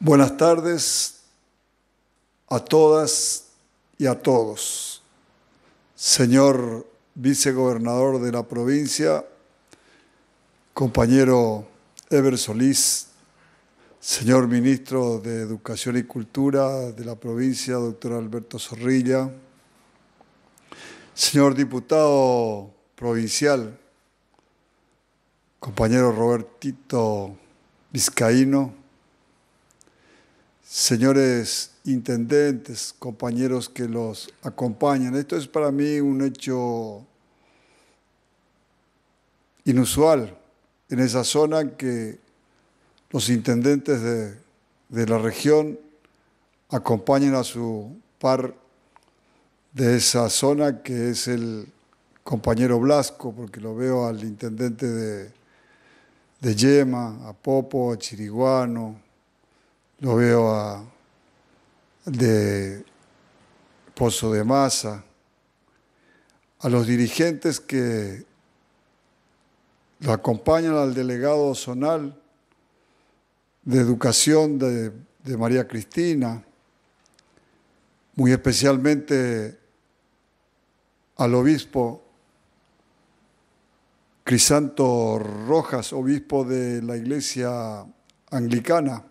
Buenas tardes a todas y a todos. Señor vicegobernador de la provincia, compañero Ever Solís, señor ministro de Educación y Cultura de la provincia, doctor Alberto Zorrilla, señor diputado provincial, compañero Robertito Vizcaíno, señores intendentes, compañeros que los acompañan. Esto es para mí un hecho inusual en esa zona que los intendentes de, la región acompañen a su par de esa zona que es el compañero Blasco, porque lo veo al intendente de Yema, a Popo, a Chiriguano, lo veo a, de Pozo de Masa, a los dirigentes que lo acompañan al delegado zonal de educación de María Cristina, muy especialmente al obispo Crisanto Rojas, obispo de la iglesia anglicana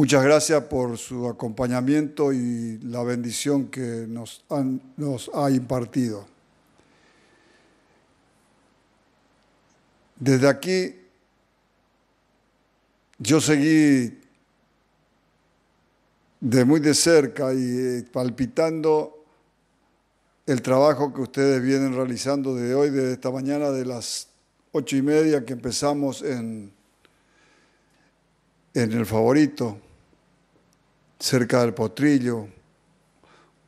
Muchas gracias por su acompañamiento y la bendición que nos, han, nos ha impartido. Desde aquí yo seguí de muy de cerca y eh, palpitando el trabajo que ustedes vienen realizando de hoy, desde esta mañana de las ocho y media que empezamos en, en el favorito cerca del Potrillo,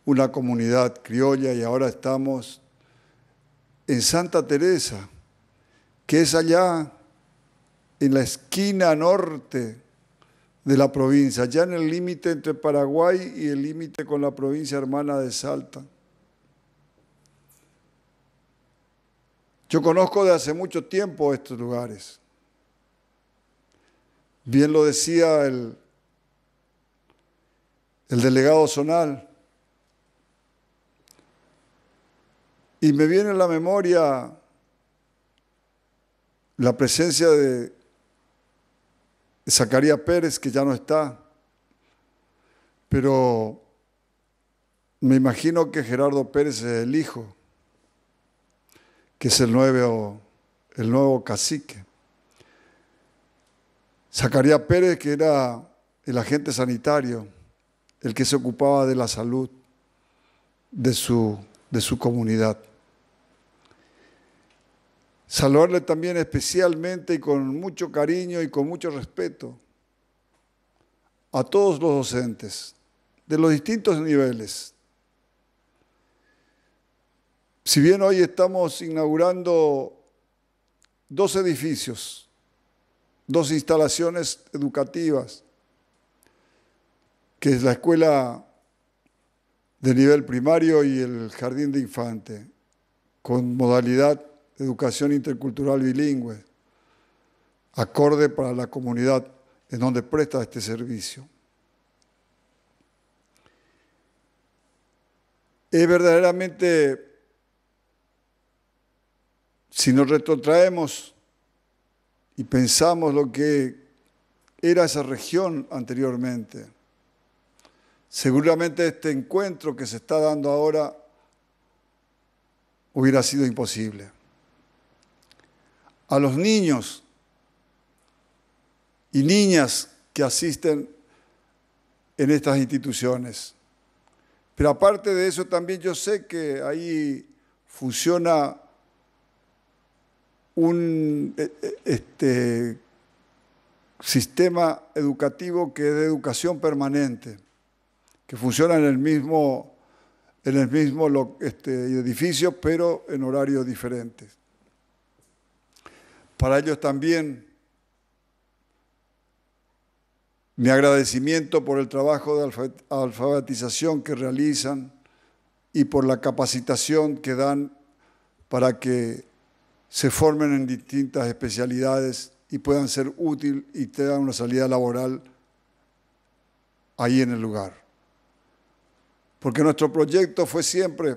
una comunidad criolla y ahora estamos en Santa Teresa, que es allá en la esquina norte de la provincia, ya en el límite entre Paraguay y el límite con la provincia hermana de Salta. Yo conozco de hace mucho tiempo estos lugares. Bien lo decía el el delegado zonal. Y me viene a la memoria la presencia de Zacarías Pérez, que ya no está, pero me imagino que Gerardo Pérez es el hijo, que es el nuevo, el nuevo cacique. Zacarías Pérez, que era el agente sanitario el que se ocupaba de la salud de su, de su comunidad. Saludarle también especialmente y con mucho cariño y con mucho respeto a todos los docentes de los distintos niveles. Si bien hoy estamos inaugurando dos edificios, dos instalaciones educativas, que es la escuela de nivel primario y el jardín de infante, con modalidad educación intercultural bilingüe, acorde para la comunidad en donde presta este servicio. Es verdaderamente, si nos retrotraemos y pensamos lo que era esa región anteriormente, Seguramente este encuentro que se está dando ahora hubiera sido imposible. A los niños y niñas que asisten en estas instituciones. Pero aparte de eso también yo sé que ahí funciona un eh, eh, este, sistema educativo que es de educación permanente que funcionan en el mismo, en el mismo este, edificio, pero en horarios diferentes. Para ellos también mi agradecimiento por el trabajo de alfabetización que realizan y por la capacitación que dan para que se formen en distintas especialidades y puedan ser útil y tengan una salida laboral ahí en el lugar. Porque nuestro proyecto fue siempre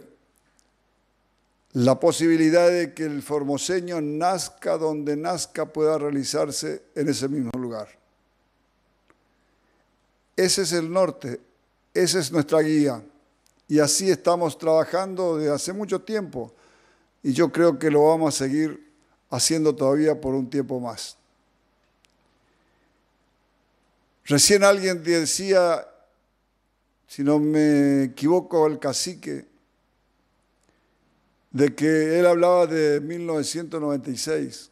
la posibilidad de que el formoseño nazca donde nazca pueda realizarse en ese mismo lugar. Ese es el norte, esa es nuestra guía. Y así estamos trabajando desde hace mucho tiempo. Y yo creo que lo vamos a seguir haciendo todavía por un tiempo más. Recién alguien decía si no me equivoco, el cacique, de que él hablaba de 1996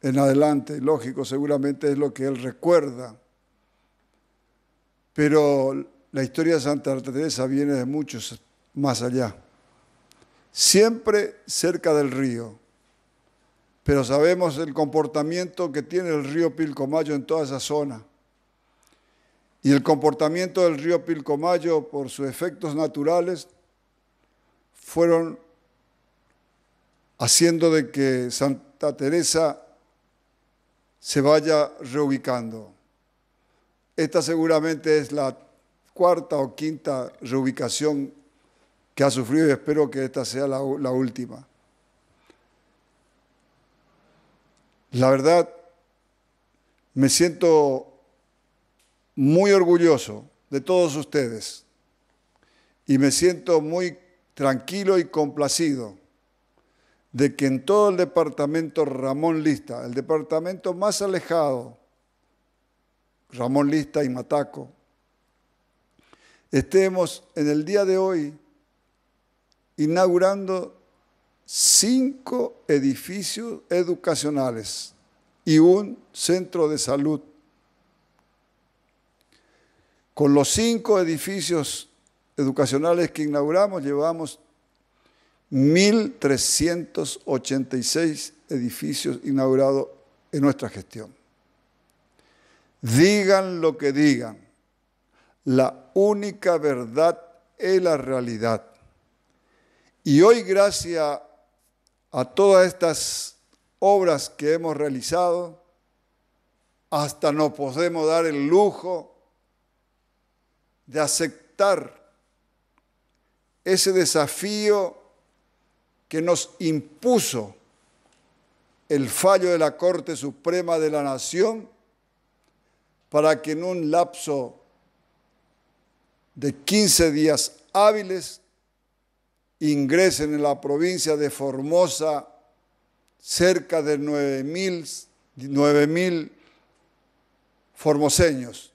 en adelante, lógico, seguramente es lo que él recuerda. Pero la historia de Santa Teresa viene de muchos más allá. Siempre cerca del río. Pero sabemos el comportamiento que tiene el río Pilcomayo en toda esa zona. Y el comportamiento del río Pilcomayo por sus efectos naturales fueron haciendo de que Santa Teresa se vaya reubicando. Esta seguramente es la cuarta o quinta reubicación que ha sufrido y espero que esta sea la, última. La verdad, me siento muy orgulloso de todos ustedes y me siento muy tranquilo y complacido de que en todo el departamento Ramón Lista, el departamento más alejado, Ramón Lista y Mataco, estemos en el día de hoy inaugurando cinco edificios educacionales y un centro de salud con los cinco edificios educacionales que inauguramos, llevamos 1.386 edificios inaugurados en nuestra gestión. Digan lo que digan, la única verdad es la realidad. Y hoy gracias a todas estas obras que hemos realizado, hasta nos podemos dar el lujo de aceptar ese desafío que nos impuso el fallo de la Corte Suprema de la Nación para que en un lapso de 15 días hábiles ingresen en la provincia de Formosa cerca de 9.000 formoseños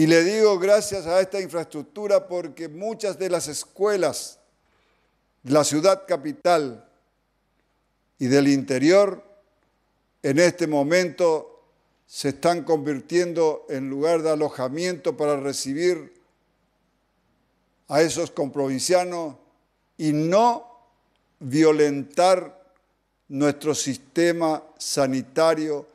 y le digo gracias a esta infraestructura porque muchas de las escuelas de la ciudad capital y del interior en este momento se están convirtiendo en lugar de alojamiento para recibir a esos comprovincianos y no violentar nuestro sistema sanitario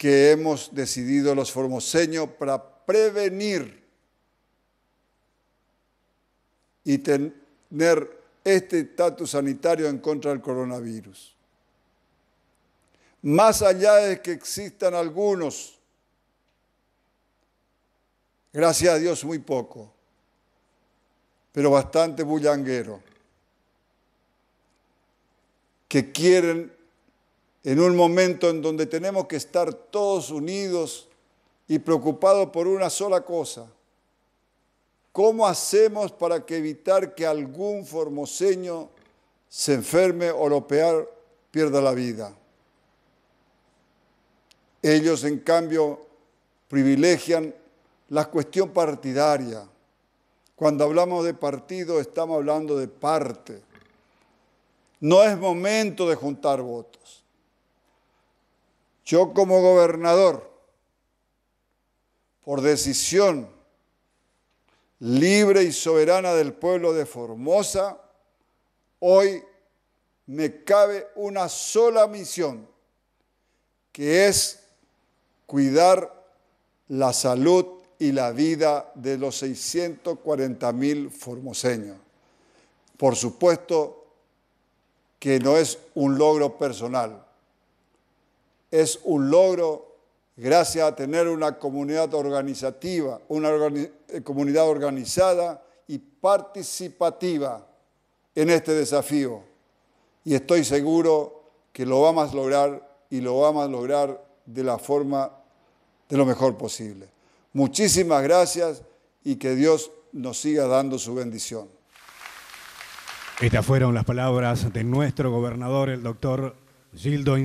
que hemos decidido los formoseños para prevenir y tener este estatus sanitario en contra del coronavirus. Más allá de que existan algunos, gracias a Dios muy poco, pero bastante bullanguero, que quieren en un momento en donde tenemos que estar todos unidos y preocupados por una sola cosa. ¿Cómo hacemos para que evitar que algún formoseño se enferme o lo peor, pierda la vida? Ellos, en cambio, privilegian la cuestión partidaria. Cuando hablamos de partido, estamos hablando de parte. No es momento de juntar votos. Yo como gobernador, por decisión libre y soberana del pueblo de Formosa, hoy me cabe una sola misión, que es cuidar la salud y la vida de los 640 mil formoseños. Por supuesto que no es un logro personal, es un logro gracias a tener una comunidad organizativa, una eh, comunidad organizada y participativa en este desafío. Y estoy seguro que lo vamos a lograr y lo vamos a lograr de la forma de lo mejor posible. Muchísimas gracias y que Dios nos siga dando su bendición. Estas fueron las palabras de nuestro gobernador, el doctor Gildo